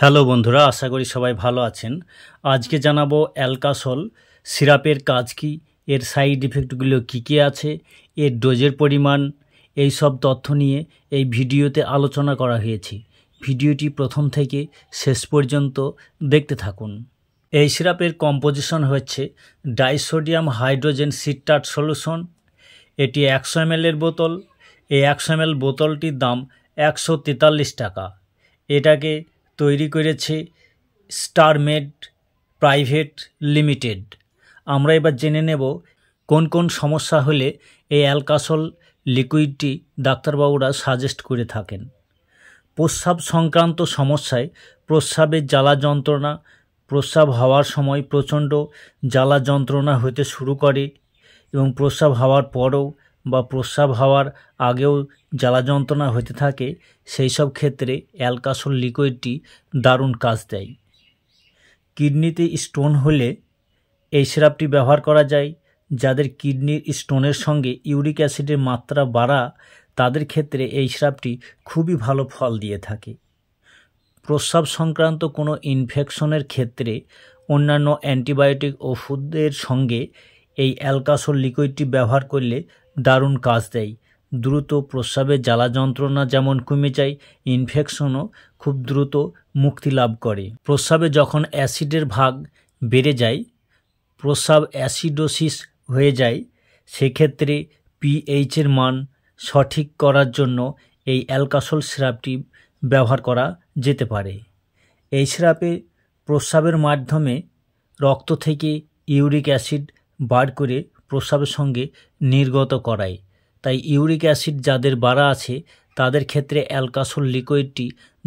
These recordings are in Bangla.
হ্যালো বন্ধুরা আশা করি সবাই ভালো আছেন আজকে জানাবো অ্যালকাসল সিরাপের কাজ কি এর সাইড ইফেক্টগুলো কী কী আছে এর ডোজের পরিমাণ এই সব তথ্য নিয়ে এই ভিডিওতে আলোচনা করা হয়েছে ভিডিওটি প্রথম থেকে শেষ পর্যন্ত দেখতে থাকুন এই সিরাপের কম্পোজিশন হচ্ছে ডাইসোডিয়াম হাইড্রোজেন সিট্রাট সলিউশন এটি একশো এম বোতল এই একশো এম বোতলটির দাম একশো টাকা এটাকে তৈরি করেছে স্টারমেড প্রাইভেট লিমিটেড আমরা এবার জেনে নেব কোন কোন সমস্যা হলে এই অ্যালকাসল লিকুইডটি ডাক্তারবাবুরা সাজেস্ট করে থাকেন প্রস্রাব সংক্রান্ত সমস্যায় প্রস্রাবের জ্বালা যন্ত্রণা প্রস্রাব হওয়ার সময় প্রচণ্ড জ্বালা যন্ত্রণা হতে শুরু করে এবং প্রস্রাব হওয়ার পরও বা প্রস্রাব হওয়ার আগেও জ্বালা যন্ত্রণা হতে থাকে সেই সব ক্ষেত্রে অ্যালকাসল লিকুইডটি দারুণ কাজ দেয় কিডনিতে স্টোন হলে এই সিরাপটি ব্যবহার করা যায় যাদের কিডনির স্টোনের সঙ্গে ইউরিক অ্যাসিডের মাত্রা বাড়া তাদের ক্ষেত্রে এই সিরাপটি খুবই ভালো ফল দিয়ে থাকে প্রস্রাব সংক্রান্ত কোনো ইনফেকশনের ক্ষেত্রে অন্যান্য অ্যান্টিবায়োটিক ওষুধের সঙ্গে এই অ্যালকাসোল লিকুইডটি ব্যবহার করলে দারুণ কাজ দেয় দ্রুত প্রস্রাবে জ্বালা যন্ত্রণা যেমন কমে যায় ইনফেকশনও খুব দ্রুত মুক্তি লাভ করে প্রস্রাবে যখন অ্যাসিডের ভাগ বেড়ে যায় প্রস্রাব অ্যাসিডোসিস হয়ে যায় সেক্ষেত্রে পিএইচের মান সঠিক করার জন্য এই অ্যালকাসোল সিরাপটি ব্যবহার করা যেতে পারে এই সিরাপে প্রস্রাবের মাধ্যমে রক্ত থেকে ইউরিক অ্যাসিড বার করে প্রস্রাবের সঙ্গে নির্গত করায় তাই ইউরিক অ্যাসিড যাদের বাড়া আছে তাদের ক্ষেত্রে অ্যালকাসোল লিকুইডটি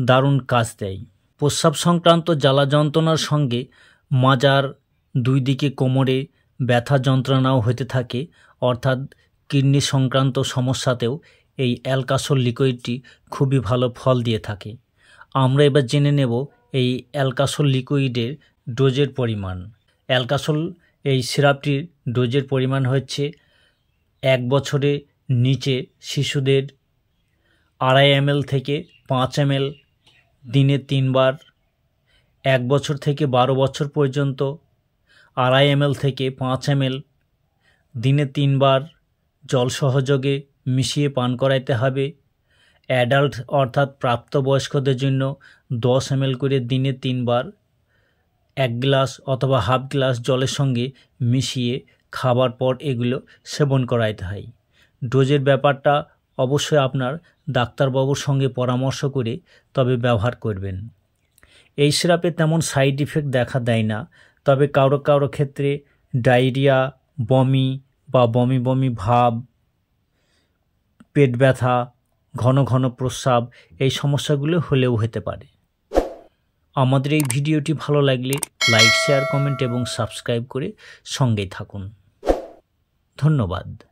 দারুণ কাজ দেয় প্রস্রাব সংক্রান্ত জ্বালা যন্ত্রণার সঙ্গে মাজার দুই দিকে কোমরে ব্যথা যন্ত্রণাও হতে থাকে অর্থাৎ কিডনি সংক্রান্ত সমস্যাতেও এই অ্যালকাসোল লিকুইডটি খুবই ভালো ফল দিয়ে থাকে আমরা এবার জেনে নেব এই অ্যালকাসোল লিকুইডের ডোজের পরিমাণ অ্যালকাসল এই সিরাপটির ডোজের পরিমাণ হচ্ছে এক বছরে নিচে শিশুদের আড়াই এম থেকে পাঁচ এম দিনে তিনবার এক বছর থেকে বারো বছর পর্যন্ত আড়াই এম থেকে পাঁচ এম দিনে তিনবার জল সহযোগে মিশিয়ে পান করাইতে হবে অ্যাডাল্ট অর্থাৎ প্রাপ্তবয়স্কদের জন্য দশ এম করে দিনে তিনবার এক গ্লাস অথবা হাফ গ্লাস জলের সঙ্গে মিশিয়ে খাবার পর এগুলো সেবন করাইতে হয় ডোজের ব্যাপারটা অবশ্যই আপনার ডাক্তারবাবুর সঙ্গে পরামর্শ করে তবে ব্যবহার করবেন এই সিরাপে তেমন সাইড ইফেক্ট দেখা দেয় না তবে কারো কারো ক্ষেত্রে ডায়রিয়া বমি বা বমি বমি ভাব পেট ব্যথা ঘন ঘন প্রস্রাব এই সমস্যাগুলো হলেও হতে পারে আমাদের এই ভিডিওটি ভালো লাগলে লাইক শেয়ার কমেন্ট এবং সাবস্ক্রাইব করে সঙ্গেই থাকুন ধন্যবাদ